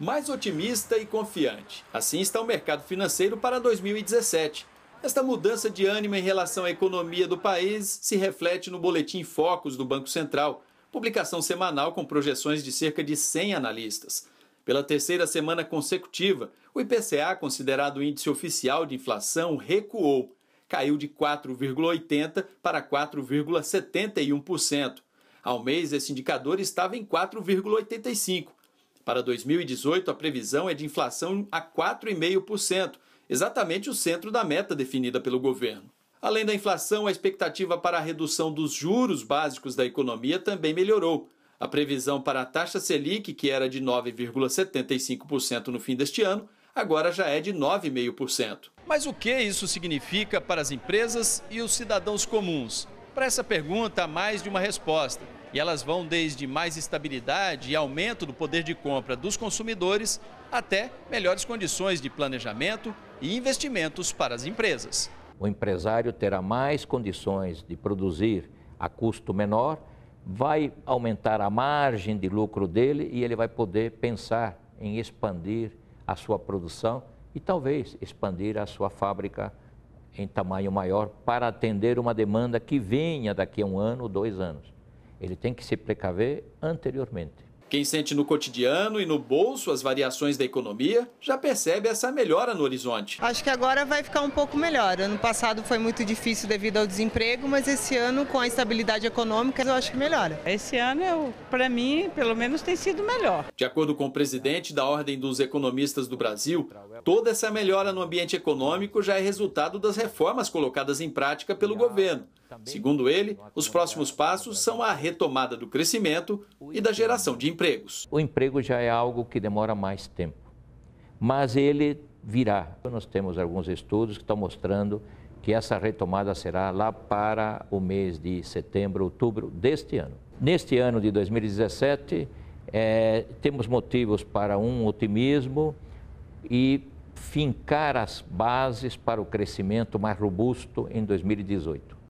mais otimista e confiante. Assim está o mercado financeiro para 2017. Esta mudança de ânimo em relação à economia do país se reflete no Boletim Focus do Banco Central, publicação semanal com projeções de cerca de 100 analistas. Pela terceira semana consecutiva, o IPCA, considerado o índice oficial de inflação, recuou. Caiu de 4,80% para 4,71%. Ao mês, esse indicador estava em 4,85%, para 2018, a previsão é de inflação a 4,5%, exatamente o centro da meta definida pelo governo. Além da inflação, a expectativa para a redução dos juros básicos da economia também melhorou. A previsão para a taxa Selic, que era de 9,75% no fim deste ano, agora já é de 9,5%. Mas o que isso significa para as empresas e os cidadãos comuns? Para essa pergunta, há mais de uma resposta. E elas vão desde mais estabilidade e aumento do poder de compra dos consumidores até melhores condições de planejamento e investimentos para as empresas. O empresário terá mais condições de produzir a custo menor, vai aumentar a margem de lucro dele e ele vai poder pensar em expandir a sua produção e talvez expandir a sua fábrica em tamanho maior para atender uma demanda que venha daqui a um ano ou dois anos. Ele tem que se precaver anteriormente. Quem sente no cotidiano e no bolso as variações da economia já percebe essa melhora no horizonte. Acho que agora vai ficar um pouco melhor. Ano passado foi muito difícil devido ao desemprego, mas esse ano, com a estabilidade econômica, eu acho que melhora. Esse ano, para mim, pelo menos tem sido melhor. De acordo com o presidente da Ordem dos Economistas do Brasil, toda essa melhora no ambiente econômico já é resultado das reformas colocadas em prática pelo governo Segundo ele, então, os próximos passos né, são tá a retomada do crescimento e da geração de empregos. O emprego já é algo que demora mais tempo, mas ele virá. Nós temos alguns estudos que estão mostrando que essa retomada será lá para o mês de setembro, outubro deste ano. Neste ano de 2017, é, eh, temos motivos para um otimismo e fincar as bases para o crescimento mais robusto em 2018.